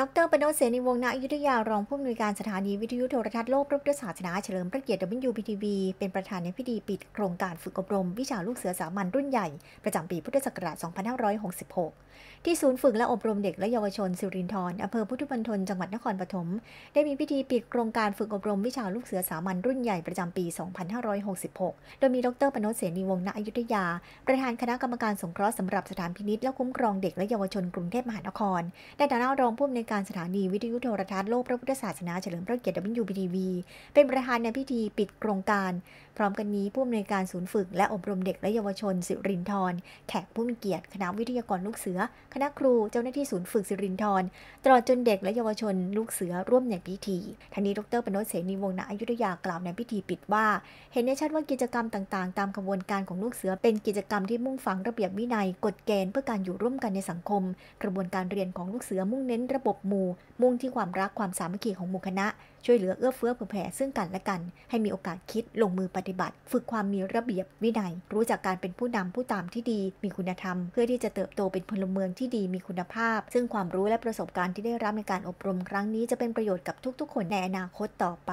ดรปนเสนีวงศ์นายุธยารองผู้อำนวยการสถานีวิทยุโทรทัศน์โลกรุุ่ทธศาสนาเฉลิมพระเกียรติ WPTV เป็นประธานในพิธีปิดโครงการฝึกอบรม วิชาลูกเสือสามัญรุ่นใหญ่ประจำปีพุทธศักราช 2566 ที่ศูนย์ฝึกและอบรมเด็กและเยาวชนสิรินทรอำเภอพุทธมณฑลจังหวัดนครปฐม ได้มีพิธีปิดโครงการฝึกอบรมวิชาลูกเสือสามัญรุ่นใหญ่ประจำปี 2566 โดยมีดรปนเสนีวงศ์นายุธยา ประธานคณะกรรมการสงเคราะห์สำหรับสถานพินิจและคุ้มครองเด็กและเยาวชนกรุงเทพมหานครได้ฐานารองผู้อำนวยการสถานีวิทยุโทรทัศน์โลกพระพุทธศาสนาเฉลิมพระเกียรติ WPTV เป็นประธานในพิธีปิดโครงการพร้อมกันนี้ ผู้อำนวยการศูนย์ฝึก และอบรมเด็กและเยาวชน สิรินทรแขกผู้มีเกียรติคณะวิทยากรลูกเสือคณะครูเจ้าหน้าที่ศูนย์ฝึกสิรินทรตลอดจนเด็กและเยาวชนลูกเสือร่วมในพิธีทันนี้ดรปนศเสนีวงศ์นาอยุธยากล่าวในพิธีปิดว่า เห็นได้ชัดว่ากิจกรรมต่างๆตามกระบวนการของลูกเสือเป็นกิจกรรมที่มุ่งฝังระเบียบวินัยกฎเกณฑ์เพื่อการอยู่ร่วมกันในสังคม กระบวนการเรียนของลูกเสือมุ่งเน้นระบบ6หมู่มุ่งที่ความรักความสามัคคีของหมู่คณะช่วยเหลือเอื้อเฟื้อเผื่อแผ่ซึ่งกันและกันให้มีโอกาสคิดลงมือปฏิบัติ ฝึกความมีระเบียบวินัย รู้จักการเป็นผู้นำผู้ตามที่ดี มีคุณธรรม เพื่อที่จะเติบโตเป็นพลเมืองที่ดีมีคุณภาพ ซึ่งความรู้และประสบการณ์ที่ได้รับในการอบรมครั้งนี้จะเป็นประโยชน์กับทุก ๆ คนในอนาคตต่อไป